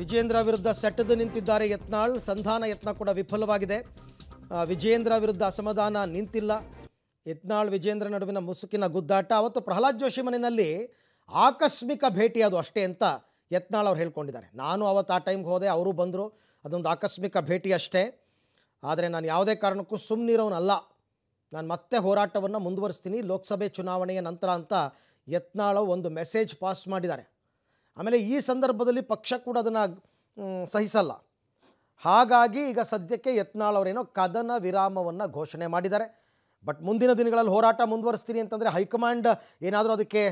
ವಿಜೇಂದ್ರ ವಿರುದ್ಧ ಸೆಟ್ಟದು ನಿಂತಿದ್ದಾರೆ ಯತ್ನಾಳ್ ಸಂಧಾನ ಯತ್ನ ಕೂಡ ವಿಫಲವಾಗಿದೆ ವಿಜೇಂದ್ರ ವಿರುದ್ಧ ಅಸಮಾಧಾನ ನಿಂತಿಲ್ಲ ಯತ್ನಾಳ್ ವಿಜೇಂದ್ರ ನಡುವಿನ ಮುಸುಕಿನ ಗುದ್ದಾಟ ಅವತ್ತು ಪ್ರಹ್ಲಾದ್ ಜೋಶಿ ಮನೆಯಲ್ಲಿ ಆಕಸ್ಮಿಕ ಭೇಟಿ ಅದು ಅಷ್ಟೇ ಅಂತ ಯತ್ನಾಳ್ ಅವ್ರು ಹೇಳ್ಕೊಂಡಿದ್ದಾರೆ ನಾನು ಅವತ್ತು ಆ ಟೈಮ್ಗೆ ಹೋದೆ ಅವರು ಬಂದರು ಅದೊಂದು ಆಕಸ್ಮಿಕ ಭೇಟಿ ಅಷ್ಟೇ ಆದರೆ ನಾನು ಯಾವುದೇ ಕಾರಣಕ್ಕೂ ಸುಮ್ಮನಿರೋನಲ್ಲ ನಾನು ಮತ್ತೆ ಹೋರಾಟವನ್ನು ಮುಂದುವರಿಸ್ತೀನಿ ಲೋಕಸಭೆ ಚುನಾವಣೆಯ ನಂತರ ಅಂತ ಯತ್ನಾಳ್ ಒಂದು ಮೆಸೇಜ್ ಪಾಸ್ ಮಾಡಿದ್ದಾರೆ ಆಮೇಲೆ ಈ ಸಂದರ್ಭದಲ್ಲಿ ಪಕ್ಷ ಕೂಡ ಅದನ್ನು ಸಹಿಸಲ್ಲ ಹಾಗಾಗಿ ಈಗ ಸದ್ಯಕ್ಕೆ ಯತ್ನಾಳ್ ಅವರೇನೋ ಕದನ ವಿರಾಮವನ್ನು ಘೋಷಣೆ ಮಾಡಿದ್ದಾರೆ ಬಟ್ ಮುಂದಿನ ದಿನಗಳಲ್ಲಿ ಹೋರಾಟ ಮುಂದುವರಿಸ್ತೀನಿ ಅಂತಂದರೆ ಹೈಕಮಾಂಡ್ ಏನಾದರೂ ಅದಕ್ಕೆ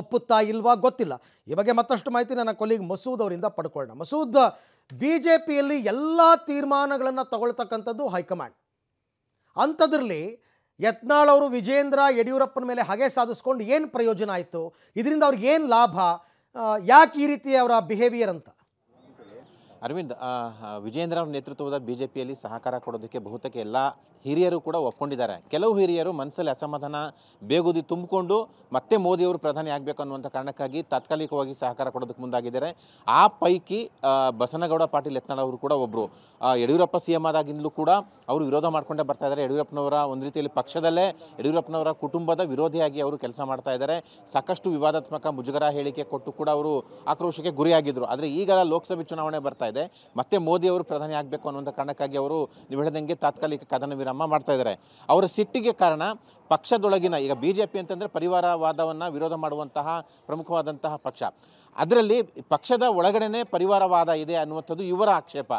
ಒಪ್ಪುತ್ತಾ ಇಲ್ವಾ ಗೊತ್ತಿಲ್ಲ ಈ ಬಗ್ಗೆ ಮತ್ತಷ್ಟು ಮಾಹಿತಿ ನನ್ನ ಕೊಲೀಗ್ ಮಸೂದ್ ಅವರಿಂದ ಪಡ್ಕೊಳ್ಳೋಣ ಮಸೂದ್ ಬಿ ಜೆ ಪಿಯಲ್ಲಿ ಎಲ್ಲ ತೀರ್ಮಾನಗಳನ್ನು ತಗೊಳ್ತಕ್ಕಂಥದ್ದು ಹೈಕಮಾಂಡ್ ಅಂಥದ್ರಲ್ಲಿ ಯತ್ನಾಳ್ ಅವರು ವಿಜೇಂದ್ರ ಯಡಿಯೂರಪ್ಪನ ಮೇಲೆ ಹಗೆ ಸಾಧಿಸ್ಕೊಂಡು ಏನು ಪ್ರಯೋಜನ ಆಯಿತು ಇದರಿಂದ ಅವ್ರಿಗೆ ಏನು ಲಾಭ ಯಾಕೆ ಈ ರೀತಿ ಅವರ ಬಿಹೇವಿಯರ್ ಅಂತ ಅರವಿಂದ್ ವಿಜೇಂದ್ರ ಅವರ ನೇತೃತ್ವದ ಬಿ ಜೆ ಪಿಯಲ್ಲಿ ಸಹಕಾರ ಕೊಡೋದಕ್ಕೆ ಬಹುತೇಕ ಎಲ್ಲ ಹಿರಿಯರು ಕೂಡ ಒಪ್ಕೊಂಡಿದ್ದಾರೆ ಕೆಲವು ಹಿರಿಯರು ಮನಸ್ಸಲ್ಲಿ ಅಸಮಾಧಾನ ಬೇಗುದಿ ತುಂಬಿಕೊಂಡು ಮತ್ತೆ ಮೋದಿಯವರು ಪ್ರಧಾನಿ ಆಗಬೇಕು ಅನ್ನುವಂಥ ಕಾರಣಕ್ಕಾಗಿ ತಾತ್ಕಾಲಿಕವಾಗಿ ಸಹಕಾರ ಕೊಡೋದಕ್ಕೆ ಮುಂದಾಗಿದ್ದಾರೆ ಆ ಪೈಕಿ ಬಸನಗೌಡ ಪಾಟೀಲ್ ಯತ್ನಾಳ್ ಅವರು ಕೂಡ ಒಬ್ಬರು ಯಡಿಯೂರಪ್ಪ ಸಿ ಎಂ ಆದಾಗಿಂದಲೂ ಕೂಡ ಅವರು ವಿರೋಧ ಮಾಡ್ಕೊಂಡೇ ಬರ್ತಾ ಇದ್ದಾರೆ ಯಡಿಯೂರಪ್ಪನವರ ಒಂದು ರೀತಿಯಲ್ಲಿ ಪಕ್ಷದಲ್ಲೇ ಯಡಿಯೂರಪ್ಪನವರ ಕುಟುಂಬದ ವಿರೋಧಿಯಾಗಿ ಅವರು ಕೆಲಸ ಮಾಡ್ತಾ ಇದ್ದಾರೆ ಸಾಕಷ್ಟು ವಿವಾದಾತ್ಮಕ ಮುಜುಗರ ಹೇಳಿಕೆ ಕೊಟ್ಟು ಕೂಡ ಅವರು ಆಕ್ರೋಶಕ್ಕೆ ಗುರಿಯಾಗಿದ್ದರು ಆದರೆ ಈಗ ಲೋಕಸಭೆ ಚುನಾವಣೆ ಬರ್ತಾ ಇದೆ ಮತ್ತೆ ಮೋದಿ ಅವರು ಪ್ರಧಾನಿ ಆಗಬೇಕು ಅನ್ನುವಂಥ ಕಾರಣಕ್ಕಾಗಿ ಅವರು ನೀವು ಹೇಳಿದಂಗೆ ತಾತ್ಕಾಲಿಕ ಕದನ ವಿರಾಮ ಮಾಡ್ತಾ ಇದ್ದಾರೆ ಅವರ ಸಿಟ್ಟಿಗೆ ಕಾರಣ ಪಕ್ಷದೊಳಗಿನ ಈಗ ಬಿ ಜೆ ಪಿ ಅಂತಂದರೆ ಪರಿವಾರವಾದವನ್ನು ವಿರೋಧ ಮಾಡುವಂತಹ ಪ್ರಮುಖವಾದಂತಹ ಪಕ್ಷ ಅದರಲ್ಲಿ ಪಕ್ಷದ ಒಳಗಡೆನೇ ಪರಿವಾರವಾದ ಇದೆ ಅನ್ನುವಂಥದ್ದು ಇವರ ಆಕ್ಷೇಪ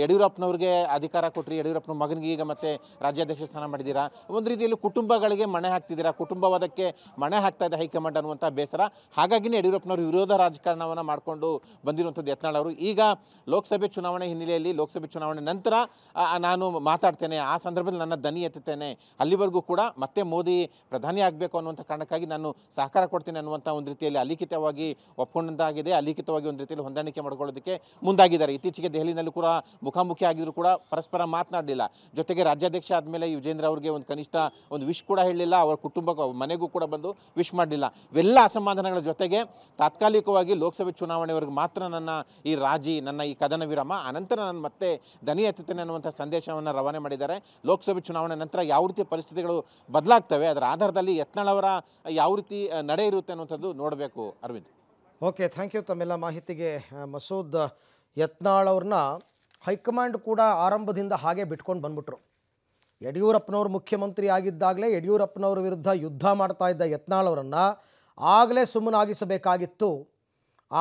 ಯಡಿಯೂರಪ್ಪನವ್ರಿಗೆ ಅಧಿಕಾರ ಕೊಟ್ಟರಿ ಯಡಿಯೂರಪ್ಪನ ಮಗನಿಗೆ ಈಗ ಮತ್ತೆ ರಾಜ್ಯಾಧ್ಯಕ್ಷ ಸ್ಥಾನ ಮಾಡಿದ್ದೀರಾ ಒಂದು ರೀತಿಯಲ್ಲಿ ಕುಟುಂಬಗಳಿಗೆ ಮಣೆ ಹಾಕ್ತಿದ್ದೀರಾ ಕುಟುಂಬವಾದಕ್ಕೆ ಮಣೆ ಹಾಕ್ತಾ ಇದೆ ಹೈಕಮಾಂಡ್ ಅನ್ನುವಂಥ ಬೇಸರ ಹಾಗಾಗಿನೇ ಯಡಿಯೂರಪ್ಪನವರು ವಿರೋಧ ರಾಜಕಾರಣವನ್ನು ಮಾಡಿಕೊಂಡು ಬಂದಿರುವಂಥದ್ದು ಯತ್ನಾಳ್ ಅವರು ಈಗ ಲೋಕಸಭೆ ಚುನಾವಣೆ ಹಿನ್ನೆಲೆಯಲ್ಲಿ ಲೋಕಸಭೆ ಚುನಾವಣೆ ನಂತರ ನಾನು ಮಾತಾಡ್ತೇನೆ ಆ ಸಂದರ್ಭದಲ್ಲಿ ನನ್ನ ದನಿ ಎತ್ತುತ್ತೇನೆ ಅಲ್ಲಿವರೆಗೂ ಕೂಡ ಮತ್ತೆ ಮೋದಿ ಪ್ರಧಾನಿ ಆಗಬೇಕು ಅನ್ನುವಂಥ ಕಾರಣಕ್ಕಾಗಿ ನಾನು ಸಹಕಾರ ಕೊಡ್ತೀನಿ ಅನ್ನುವಂಥ ಒಂದು ರೀತಿಯಲ್ಲಿ ಅಲಿಖಿತವಾಗಿ ಒಪ್ಪಿಕೊಂಡಂತಾಗಿದೆ ಅಲಿಖಿತವಾಗಿ ಒಂದು ರೀತಿಯಲ್ಲಿ ಹೊಂದಾಣಿಕೆ ಮಾಡಿಕೊಳ್ಳೋದಕ್ಕೆ ಮುಂದಾಗಿದ್ದಾರೆ ಇತ್ತೀಚೆಗೆ ದೆಹಲಿಯಲ್ಲೂ ಕೂಡ ಮುಖಾಮುಖಿ ಆಗಿದ್ರು ಕೂಡ ಪರಸ್ಪರ ಮಾತನಾಡಲಿಲ್ಲ ಜೊತೆಗೆ ರಾಜ್ಯಾಧ್ಯಕ್ಷ ಆದಮೇಲೆ ವಿಜೇಂದ್ರ ಅವರಿಗೆ ಒಂದು ಕನಿಷ್ಠ ಒಂದು ವಿಶ್ ಕೂಡ ಹೇಳಲಿಲ್ಲ ಅವರ ಕುಟುಂಬ ಮನೆಗೂ ಕೂಡ ಬಂದು ವಿಶ್ ಮಾಡಲಿಲ್ಲ ಇವೆಲ್ಲ ಅಸಮಾಧಾನಗಳ ಜೊತೆಗೆ ತಾತ್ಕಾಲಿಕವಾಗಿ ಲೋಕಸಭೆ ಚುನಾವಣೆವರೆಗೆ ಮಾತ್ರ ನನ್ನ ಈ ರಾಜಿ ನನ್ನ ಈ ಕದನ ವಿರಾಮ ಅನಂತರ ನಾನು ಮತ್ತೆ ದನಿ ಎತ್ತುತ್ತೇನೆ ಅನ್ನುವಂಥ ಸಂದೇಶವನ್ನು ರವಾನೆ ಮಾಡಿದ್ದಾರೆ ಲೋಕಸಭೆ ಚುನಾವಣೆ ನಂತರ ಯಾವ ರೀತಿ ಪರಿಸ್ಥಿತಿಗಳು ಬದಲಾಗ ಏನಾಗ್ತವೆ ಅದರ ಆಧಾರದಲ್ಲಿ ಯತ್ನಾಳವರ ಯಾವ ರೀತಿ ನಡೆ ಇರುತ್ತೆ ಅನ್ನುವಂಥದ್ದು ನೋಡಬೇಕು ಅರವಿಂದ್ ಓಕೆ ಥ್ಯಾಂಕ್ ಯು ತಮ್ಮೆಲ್ಲ ಮಾಹಿತಿಗೆ ಮಸೂದ್ ಯತ್ನಾಳ್ ಅವ್ರನ್ನ ಹೈಕಮಾಂಡ್ ಕೂಡ ಆರಂಭದಿಂದ ಹಾಗೆ ಬಿಟ್ಕೊಂಡು ಬಂದ್ಬಿಟ್ರು ಯಡಿಯೂರಪ್ಪನವರು ಮುಖ್ಯಮಂತ್ರಿ ಆಗಿದ್ದಾಗಲೇ ಯಡಿಯೂರಪ್ಪನವ್ರ ವಿರುದ್ಧ ಯುದ್ಧ ಮಾಡ್ತಾ ಇದ್ದ ಯತ್ನಾಳ್ ಅವರನ್ನು ಆಗಲೇ ಸುಮ್ಮನಾಗಿಸಬೇಕಾಗಿತ್ತು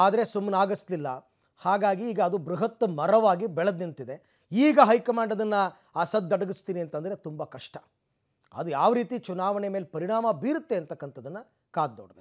ಆದರೆ ಸುಮ್ಮನಾಗಿಸ್ಲಿಲ್ಲ ಹಾಗಾಗಿ ಈಗ ಅದು ಬೃಹತ್ ಮರವಾಗಿ ಬೆಳೆದು ನಿಂತಿದೆ ಈಗ ಹೈಕಮಾಂಡ್ ಅದನ್ನು ಸದ್ದಡಗಿಸ್ತೀನಿ ಅಂತಂದರೆ ತುಂಬ ಕಷ್ಟ ಅದು ಯಾವ ರೀತಿ ಚುನಾವಣೆ ಮೇಲೆ ಪರಿಣಾಮ ಬೀರುತ್ತೆ ಅಂತಕ್ಕಂಥದ್ದನ್ನು ಕಾದು ನೋಡಬೇಕು